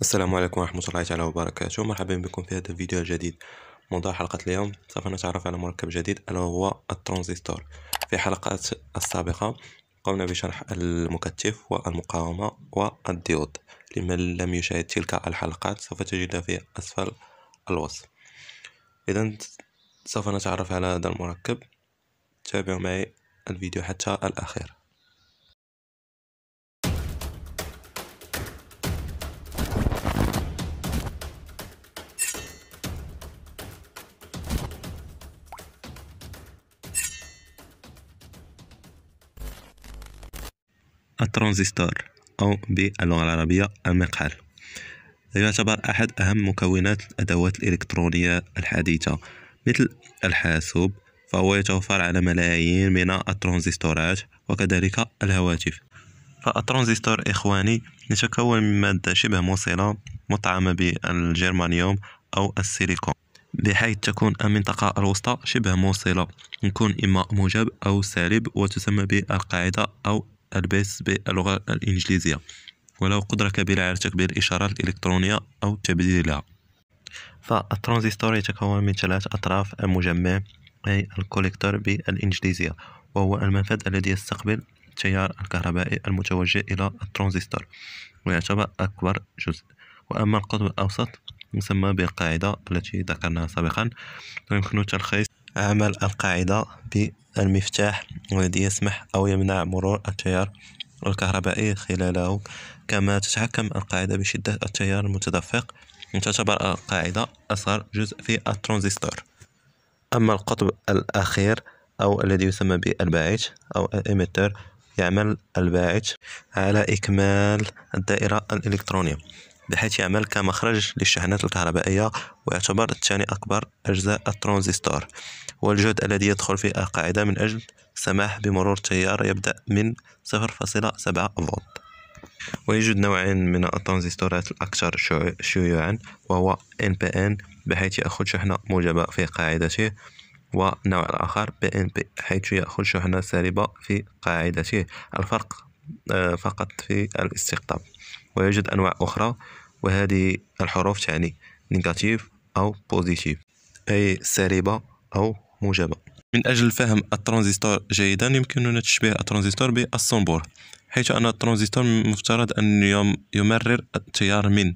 السلام عليكم ورحمة الله تعالى وبركاته مرحبا بكم في هذا الفيديو الجديد موضوع حلقة اليوم سوف نتعرف على مركب جديد ألا هو الترانزستور في حلقات السابقة قمنا بشرح المكتف والمقاومة والديود لمن لم يشاهد تلك الحلقات سوف تجدها في أسفل الوصف إذا سوف نتعرف على هذا المركب تابعوا معي الفيديو حتى الأخير الترانزستور أو باللغة العربية المقحل يعتبر أحد أهم مكونات الأدوات الإلكترونية الحديثة مثل الحاسوب فهو يتوفر على ملايين من الترانزستورات وكذلك الهواتف فالترانزستور إخواني يتكون من مادة شبه موصلة مطعمة بالجرمانيوم أو السيليكون بحيث تكون المنطقة الوسطى شبه موصلة يكون إما موجب أو سالب وتسمى بالقاعدة أو البيس باللغة الإنجليزية وله قدرة كبيرة على تكبير الإشارات الإلكترونية أو تبديلها فالترانزستور يتكون من ثلاث أطراف المجمع أي الكوليكتور بالإنجليزية وهو المنفذ الذي يستقبل التيار الكهربائي المتوجه إلى الترانزستور ويعتبر أكبر جزء وأما القطب الأوسط يسمى بالقاعدة التي ذكرناها سابقا ويمكن تلخيص عمل القاعدة بالمفتاح الذي يسمح أو يمنع مرور التيار الكهربائي خلاله كما تتحكم القاعدة بشدة التيار المتدفق تعتبر القاعدة أصغر جزء في الترانزستور أما القطب الأخير أو الذي يسمى بالباعث أو الإيميتر يعمل الباعث على إكمال الدائرة الإلكترونية بحيث يعمل كمخرج للشحنات الكهربائية ويعتبر ثاني أكبر أجزاء الترانزستور والجهد الذي يدخل في القاعدة من أجل السماح بمرور التيار يبدأ من 0.7 فولت ويوجد نوعين من الترانزستورات الأكثر شيوعا وهو NPN بحيث يأخذ شحنة موجبة في قاعدته ونوع الآخر PNP حيث يأخذ شحنة سالبة في قاعدته الفرق آه، فقط في الاستقطاب ويوجد أنواع أخرى وهذه الحروف تعني نيجاتيف أو بوزيتيف أي سالبة أو موجبة من أجل فهم الترانزستور جيدا يمكننا تشبيه الترانزستور بالصنبور حيث أن الترانزستور مفترض أن يمرر التيار من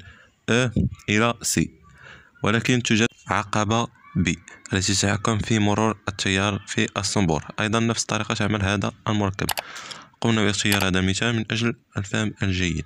أ إلى سي ولكن توجد عقبة ب التي تتحكم في مرور التيار في الصنبور أيضا نفس الطريقة تعمل هذا المركب قمنا باختيار هذا المثال من أجل الفهم الجيد